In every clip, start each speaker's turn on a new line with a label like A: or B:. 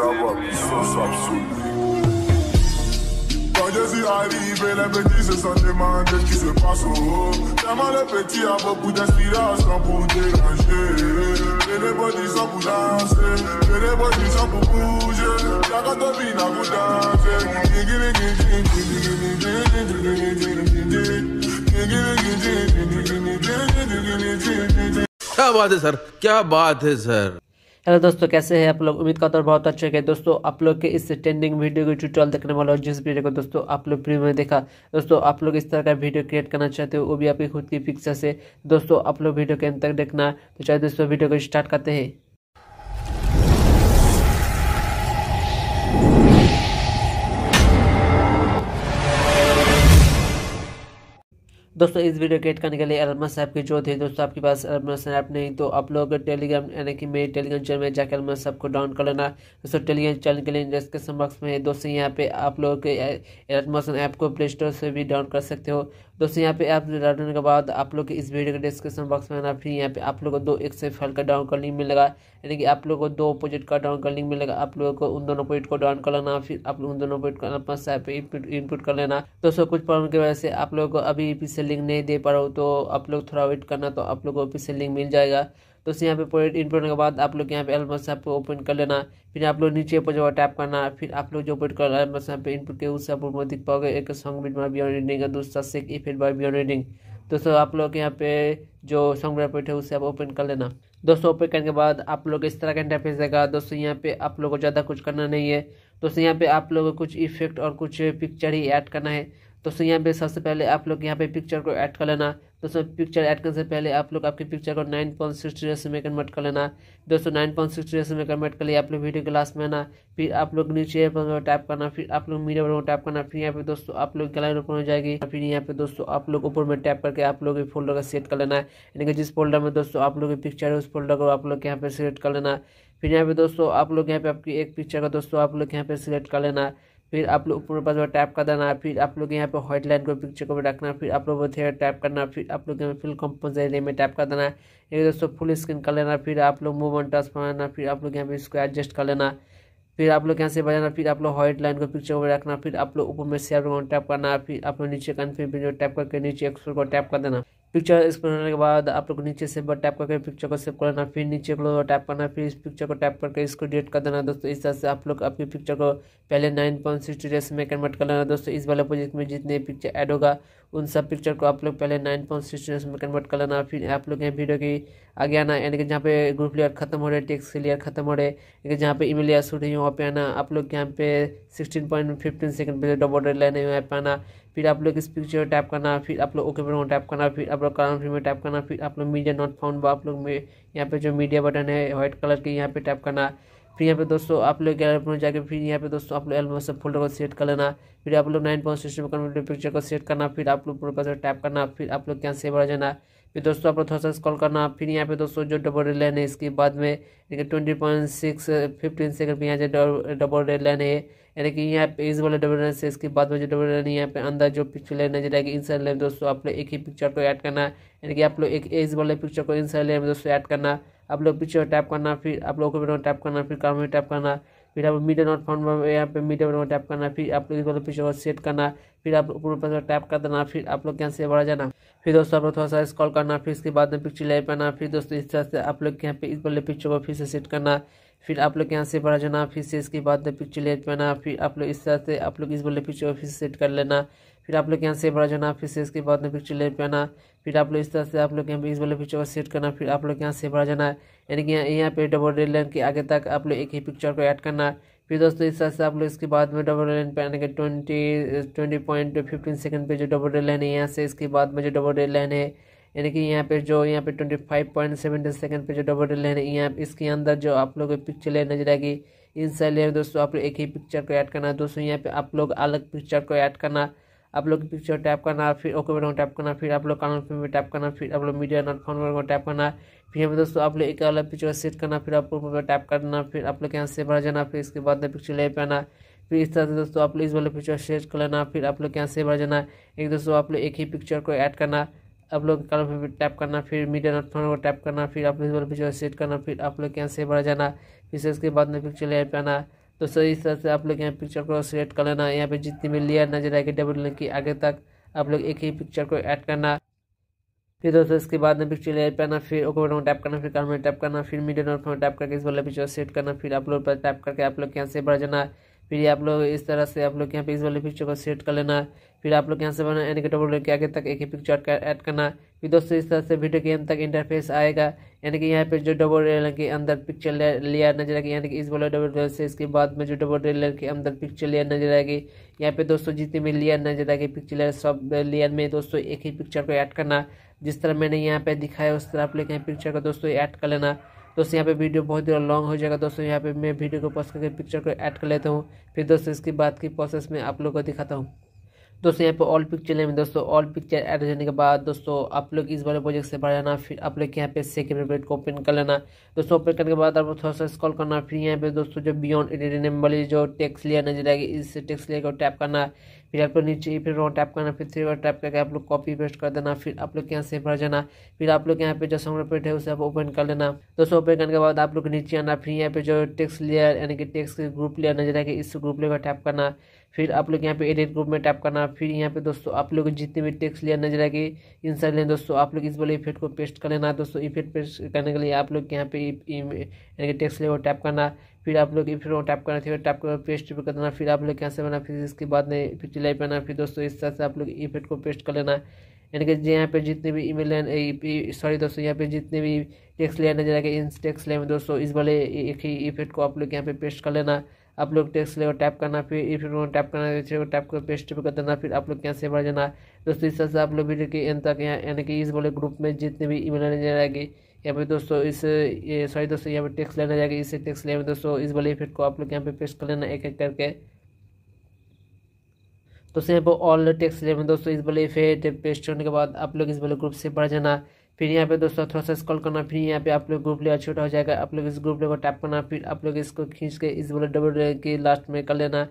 A: Quand je suis arrivé, les petits se sont demandés ce qui se passe au haut. Tellement les petits a beaucoup d'inspiration pour déranger. Que les bonnes sont pour danser, que les bonnes sont pour bouger. La quand on vient pour danser. क्या बात है sir क्या बात है sir hello दोस्तों कैसे हैं आप लोग उम्मीद करता हूँ बहुत अच्छे हैं दोस्तों आप लोग के इस ट्रेंडिंग वीडियो को ट्यूटोरियल देखने वाले और जिस वीडियो को दोस्तों आप लोग फ्री में देखा दोस्तों आप लोग इस तरह का वीडियो क्रिएट करना चाहते हो वो भी आपकी खुद की पिक्चर से दोस्तों आप लोग वीडियो के अंतर देखना तो चाहे दोस्तों वीडियो को स्टार्ट करते हैं दोस्तों इस वीडियो क्रिएट करने के लिए अलमा साहब की जो थे दोस्तों आपके पास अलमा साहब नहीं तो आप लोग टेलीग्राम यानी कि मेरे टेलीग्राम चैनल में जाकर अलमा साहब को डाउन कर लेना दोस्तों टेलीग्राम चैनल के लिए डिस्क्रिप्शन समक्ष में दोस्तों यहाँ पे आप लोग एलमोसन ऐप को प्ले स्टोर से भी डाउन कर सकते हो दोस्तों यहाँ पे ऐप डालने के बाद आप लोग के इस वीडियो के डिस्क्रिप्शन बॉक्स में आना फिर यहाँ पे आप लोगों को दो एक से फाइल का डाउन का लिंक मिलेगा यानी कि आप लोगों को दो अपोजिट का डाउन का लिंक मिलेगा आप लोगों को उन दोनों प्रोजेक्ट को डाउन कर लेना फिर आप लोग उन दोनों प्रोजेक्ट को अपना इनपुट इनपुट कर लेना दोस्तों कुछ प्रॉब्लम की वजह से आप लोगों को अभी पीछे लिंक नहीं दे पा रहा हूँ तो आप लोग थोड़ा वेट करना तो आप लोग को पीछे लिंक मिल जाएगा तो यहाँ पे प्रोडक्ट इन करने के बाद आप लोग यहाँ पे एलमस ऐप आपको ओपन कर लेना फिर आप लोग नीचे पर जो है टैप करना फिर आप लोग जो ओपन कर एलमस यहाँ पे इनपुट के उस आप दिख पाओगे एक song beat by beyond reading दूसरा sec effect by beyond reading दोस्तों आप लोग यहाँ पे जो सॉन्ग रेपेट है उसे आप ओपन कर लेना दोस्तों ओपन करने के बाद आप लोग इस तरह का इंटरफेस देगा दोस्तों यहाँ पे आप लोगों को ज़्यादा कुछ करना नहीं है दोस्तों यहाँ पे आप लोगों को कुछ इफेक्ट और कुछ पिक्चर ही ऐड करना है दोस्तों यहाँ पे सबसे पहले आप लोग यहाँ पे पिक्चर को ऐड कर लेना दोस्तों पिक्चर ऐड करने से पहले आप लोग आपकी पिक्चर को नाइन पॉइंट सिक्स जीरो से में कन्वर्ट कर लेना दोस्तों नाइन पॉइंट सिक्स जीरो में कन्वर्ट कर लिया आप लोग वीडियो क्लास में आना फिर आप लोग नीचे पर टाइप करना फिर आप लोग मीडिया पर टाइप करना फिर यहाँ पे दोस्तों आप लोग गैलरी ओपन हो जाएगी फिर यहाँ पे दोस्तों आप लोग ऊपर में टैप करके आप लोग फोल्डर का सेट कर लेना यानी कि जिस फोल्डर में दोस्तों आप लोग की पिक्चर है उस फोल्डर को आप लोग यहाँ पे सिलेक्ट कर लेना फिर यहाँ पे दोस्तों आप लोग यहाँ पे आपकी एक पिक्चर का दोस्तों आप लोग यहाँ पे सिलेक्ट कर लेना फिर आप लोग ऊपर पास टैप कर देना फिर आप लोग यहाँ पे व्हाइट लाइन को पिक्चर को रखना फिर आप लोग थे टैप करना फिर आप लोग यहाँ पे फिल एरिया में टैप कर देना एक दोस्तों फुल स्क्रीन कर लेना फिर आप लोग मूवमेंट ट्रांसफर लेना फिर आप लोग यहाँ पे इसको एडजस्ट कर लेना फिर आप लोग यहाँ से बजाना फिर आप लोग व्हाइट लाइन को पिक्चर को रखना फिर आप लोग ऊपर में शेयर टैप करना फिर आप लोग नीचे कन्फ्यूज टैप करके नीचे एक्सपोर्ट को टैप कर देना पिक्चर एक्सप्लोर होने के बाद आप लोग नीचे से टैप करके पिक्चर को सेव करना फिर नीचे को टैप करना फिर इस पिक्चर को टैप करके इसको डिलीट कर देना दोस्तों इस तरह से आप लोग अपनी पिक्चर को पहले नाइन पॉइंट सिक्सटी डेज में कन्वर्ट कर लेना दोस्तों इस वाले प्रोजेक्ट में जितने पिक्चर ऐड होगा उन सब पिक्चर को आप लोग पहले नाइन पॉइंट सिक्सटी डेज में कन्वर्ट कर लेना फिर आप लोग यहाँ वीडियो की आगे आना यानी कि जहाँ पे ग्रुप लेयर खत्म हो रहे टेक्स लेयर खत्म हो रहे जहाँ पे ईमेल लेयर शूट है वहाँ पे आना आप लोग यहाँ पे सिक्सटीन पॉइंट फिफ्टीन सेकंड पे डबल रेड लाइन है वहाँ पे आना फिर आप लोग इस पिक्चर में टैप करना फिर आप लोग ओके बटन टैप करना फिर आप लोग करंट में टैप करना फिर आप लोग मीडिया नॉट फाउंड आप लोग में यहाँ पे जो मीडिया बटन है व्हाइट कलर के यहाँ पे टैप करना फिर यहाँ पे दोस्तों आप लोग गैलरी में जाकर फिर यहाँ पे दोस्तों आप लोग एल्बम से फोल्डर को सेट कर लेना फिर आप लोग नाइन पॉइंट में पिक्चर को सेट करना फिर आप लोग पूरे टैप करना फिर आप लोग यहाँ सेव जाना फिर दोस्तों आपको थोड़ा सा स्कॉल करना फिर यहाँ पे दोस्तों जो डबल रेड लाइन है इसके बाद में twenty point six fifteen second पे यहाँ जो डबल रेड लाइन है यानी कि यहाँ पे इस वाले डबल रेड से इसके बाद में जो डबल रेड यहाँ पे अंदर जो पिक्चर लाइन नजर आएगी इन लाइन दोस्तों आप लोग एक ही पिक्चर को ऐड करना यानी कि आप लोग एक इस वाले पिक्चर को इन सारी लाइन में दोस्तों ऐड करना आप लोग पिक्चर टाइप करना फिर आप लोग को टाइप करना फिर काम टाइप करना फिर आप मीडिया नोट फाउंड यहाँ पे मीडिया नोट टैप करना फिर आप लोग इसको तो पीछे सेट करना फिर आप ऊपर पर टैप कर देना फिर आप लोग यहाँ से बढ़ा जाना फिर दोस्तों आप लोग थोड़ा सा स्कॉल करना फिर इसके बाद में पिक्चर ले पाना फिर दोस्तों इस तरह से आप लोग यहाँ पे इस बोले पिक्चर को फिर से सेट करना फिर आप लोग यहाँ से बढ़ा जाना फिर से इसके बाद में पिक्चर ले पाना फिर आप लोग इस तरह से आप लोग इस वाले पिक्चर को फिर सेट कर लेना फिर आप लोग यहाँ से बढ़ा जाना फिर से इसके बाद में पिक्चर ले पे आना फिर आप लोग इस तरह से आप लोग यहाँ पे इस वाले पिक्चर को सेट करना फिर आप लोग यहाँ से बढ़ा जाना यानी कि यहाँ पे डबल रेड लाइन के आगे तक आप लोग एक ही पिक्चर को ऐड करना फिर दोस्तों इस तरह से आप लोग इसके बाद में डबल लाइन पे आने के twenty twenty point fifteen second पे जो डबल रेड लाइन है यहाँ से इसके बाद में जो डबल रेड लाइन है यानी कि यहाँ पे जो यहाँ पे twenty five point seventy second पे जो डबल रेड लाइन है यहाँ इसके अंदर जो आप लोग पिक्चर लेने नजर आएगी इन सारे दोस्तों आप लोग एक ही पिक्चर को ऐड करना दोस्तों यहाँ पे आप लोग अलग पिक्चर को ऐड करना आप लोग पिक्चर टैप करना फिर ओके बटन टैप करना फिर आप लोग कानून फिल्म में टैप करना फिर आप लोग मीडिया नॉट फोन को टैप करना फिर हमें दोस्तों आप लोग एक वाला पिक्चर सेट करना फिर आप लोग टैप करना फिर आप लोग यहाँ से भर जाना फिर इसके बाद में पिक्चर ले पाना फिर इस तरह से दोस्तों आप लोग इस वाले पिक्चर सेट कर लेना फिर आप लोग यहाँ से भर जाना एक दोस्तों आप लोग एक ही पिक्चर को ऐड करना आप लोग कलर पे टैप करना फिर मीडिया नॉट फोन को टैप करना फिर आप लोग इस वाले पिक्चर सेट करना फिर आप लोग यहाँ से भर जाना फिर इसके बाद में पिक्चर ले पाना तो सही तरह से आप लोग यहाँ पिक्चर को सिलेक्ट कर लेना यहाँ पे जितनी भी लेयर नजर आएगी डबल लिंक की आगे तक आप लोग एक ही पिक्चर को ऐड करना फिर दोस्तों इसके बाद में पिक्चर लेयर पे आना फिर ओके बटन टैप करना फिर कार्ड में टैप करना फिर मीडियम और में टैप करके इस वाले पिक्चर सेट करना फिर अपलोड पर टैप करके आप लोग यहाँ से बढ़ जाना फिर आप लोग इस तरह से आप लोग यहाँ पे इस वाले पिक्चर को सेट कर लेना फिर आप लोग यहाँ से बना यानी कि डबल के आगे तक एक ही पिक्चर ऐड करना फिर दोस्तों इस तरह से वीडियो गेम तक इंटरफेस आएगा यानी कि यहाँ पे जो डबल रेल के अंदर पिक्चर लिया नजर आएगी यानी कि इस वाले डबल रेल से इसके बाद में जो डबल रेल के अंदर पिक्चर लिया नजर आएगी यहाँ पे दोस्तों जितनी भी लिया नजर आएगी पिक्चर लेयर सब लेयर में दोस्तों एक ही पिक्चर को ऐड करना जिस तरह मैंने यहाँ पे दिखाया उस तरह आप लोग यहाँ पिक्चर को दोस्तों ऐड कर लेना दोस्तों यहाँ पे वीडियो बहुत ही लॉन्ग हो जाएगा दोस्तों यहाँ पे मैं वीडियो को पॉज करके पिक्चर को ऐड कर लेता हूँ फिर दोस्तों इसकी बात की प्रोसेस में आप लोग को दिखाता हूँ दोस्तों यहाँ पे ऑल पिक्चर ले दोस्तों ऑल पिक्चर ऐड करने के बाद दोस्तों आप लोग इस वाले प्रोजेक्ट से बढ़ जाना फिर आप लोग यहाँ पे सेकेंड पेज को ओपन कर लेना दोस्तों ओपन करने के बाद आप थोड़ा सा स्कॉल करना फिर यहाँ पे दोस्तों जो बियॉन्ड एडिट वाली जो टेक्स लिया नजर आएगी इस टेक्स लेकर को टैप करना फिर आप लोग नीचे फिर रोन टैप करना फिर थ्री बार टैप करके आप लोग कॉपी पेस्ट कर देना फिर आप लोग यहाँ से भर जाना फिर आप लोग यहाँ पे जो सामने पेट है उसे आप ओपन कर लेना दोस्तों ओपन करने के बाद आप लोग नीचे आना फिर यहाँ पे जो टेक्स्ट लेयर यानी कि टेक्स्ट ग्रुप लेयर नजर आएगा इस ग्रुप लेयर टैप करना फिर आप लोग यहाँ पे एडिट ग्रुप में टैप करना फिर यहाँ पे दोस्तों आप लोग जितने भी टेक्स्ट लेयर नजर आएगी इन सारे लें दोस्तों आप लोग इस वाले इफेक्ट को पेस्ट कर लेना दोस्तों इफेक्ट पेस्ट करने के लिए आप लोग यहाँ पे यानी कि टेक्स्ट लेयर टैप करना फिर आप लोग फिर वो टैप करना फिर टैप कर पेस्ट कर देना फिर आप लोग कैसे से बना फिर इसके बाद में फिर चिलाई पाना फिर दोस्तों इस तरह से आप लोग इफेक्ट को पेस्ट कर लेना यानी कि यहाँ पे जितने भी ईमेल मेल सॉरी दोस्तों यहाँ पे जितने भी टेक्स्ट लेना नजर आएगा इन टेक्स्ट ले दोस्तों इस वाले एक ही इफेक्ट को आप लोग यहाँ पे पेस्ट कर लेना आप लोग टेक्स्ट ले टैप करना फिर इफेक्ट को टैप करना फिर टैप कर पेस्ट पर कर देना फिर आप लोग यहाँ से भर जाना दोस्तों इस तरह से आप लोग वीडियो के एन तक यहाँ यानी कि इस वाले ग्रुप में जितने भी ई मेल नजर यहाँ पे दोस्तों इस ये सॉरी दोस्तों यहाँ पे टेक्स लेना जाएगा इसे टेक्स लाइन दोस्तों इस वाले इफेक्ट को आप लोग यहाँ पे पेस्ट कर लेना एक एक करके दोस्तों यहाँ पे ऑल टेक्स लाइन में दोस्तों इस वाले इफेक्ट पेस्ट होने के बाद आप लोग इस वाले ग्रुप से बढ़ जाना फिर यहाँ पे दोस्तों थोड़ा सा स्कॉल करना फिर यहाँ पे आप लोग ग्रुप लेयर छोटा हो जाएगा आप लोग इस ग्रुप लेयर टैप करना फिर आप लोग इसको खींच के इस वाले डबल रेल के लास्ट में कर लेना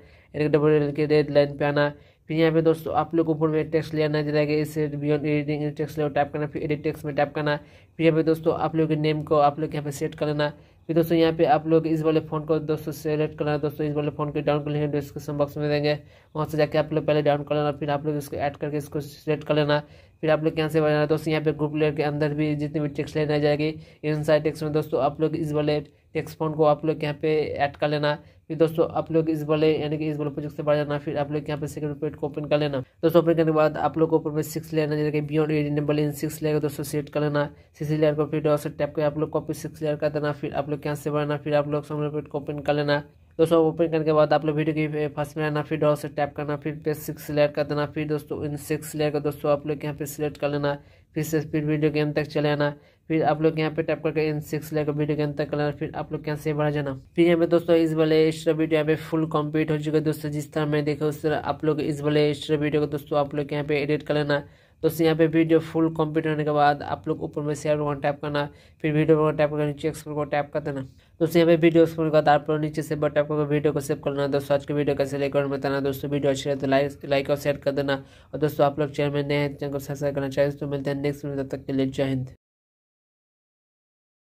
A: डबल के रेड लाइन पे आना फिर यहाँ पे दोस्तों आप लोग को ऊपर में टेक्स्ट लेना नजर आएगा इससे बियॉन्ड एडिटिंग टेक्स ले टाइप करना फिर एडिट टेक्स में टाइप करना फिर यहाँ पे दोस्तों आप लोग के नेम को आप लोग यहाँ पे सेट कर लेना फिर दोस्तों यहाँ पे आप लोग इस वाले फ़ोन को दोस्तों सेलेक्ट करना दोस्तों इस वाले फ़ोन के डाउन कर लेंगे डिस्क्रिप्शन बॉक्स में देंगे वहाँ से जाके आप लोग पहले डाउन कर लेना फिर आप लोग इसको ऐड करके इसको सेलेक्ट कर लेना फिर आप लोग यहाँ से बनाना दोस्तों यहाँ पे ग्रुप लेयर के अंदर भी जितनी भी टेक्स्ट लेना जाएगी इन सारे टेक्स्ट में दोस्तों आप लोग इस वाले टेक्स फॉन्ट को आप लोग यहाँ पे ऐड कर लेना फिर दोस्तों आप लोग इस वाले यानी कि इस वाले प्रोजेक्ट से बढ़ जाना फिर आप लोग यहाँ पे सेकंड पेज को ओपन कर लेना दोस्तों ओपन करने के बाद आप लोग को ऊपर में सिक्स लेना जैसे कि बियॉन्ड एडी नंबर लेन सिक्स लेगा दोस्तों सेट कर लेना सिक्स लेयर को फिर दोस्तों टैप कर आप लोग कॉपी सिक्स लेयर कर देना फिर आप लोग यहाँ से बढ़ना फिर आप लोग सामने पेज को ओपन कर लेना दोस्तों ओपन करने के बाद आप लोग वीडियो की फर्स्ट में आना फिर डॉल से टैप करना फिर पे सिक्स सिलेक्ट कर देना फिर दोस्तों इन सिक्स सिलेक्ट कर दोस्तों आप लोग यहाँ पे सिलेक्ट कर लेना फिर से फिर वीडियो गेम तक चले आना फिर आप लोग यहाँ पे टैप करके इन सिक्स लेकर वीडियो तक कर लेना फिर आप लोग यहाँ से बढ़ा जाना फिर यहाँ पे दोस्तों इस वाले एक्स्ट्रा वीडियो यहाँ पे फुल कम्प्लीट हो चुका है दोस्तों जिस तरह मैं देखा उस तरह आप लोग इस वाले एक्स्ट्रा वीडियो को दोस्तों आप लोग यहाँ पे एडिट कर लेना दोस्तों यहाँ पे वीडियो फुल कंप्लीट होने के बाद आप लोग ऊपर में शेयर बटन टैप करना फिर वीडियो बटन टैप करना नीचे एक्सप्लोर को टैप कर देना दोस्तों यहाँ पे वीडियो एक्सपोर्ट करता आप लोग नीचे से बटन टैप करके वीडियो को सेव करना दोस्तों आज की वीडियो कैसे लाइक और बताना दोस्तों वीडियो अच्छी रहे तो लाइक लाइक और शेयर कर देना और दोस्तों आप लोग चैनल में नए चैनल तो को सब्सक्राइब करना चाहिए दोस्तों मिलते हैं नेक्स्ट वीडियो तब तक के लिए जय हिंद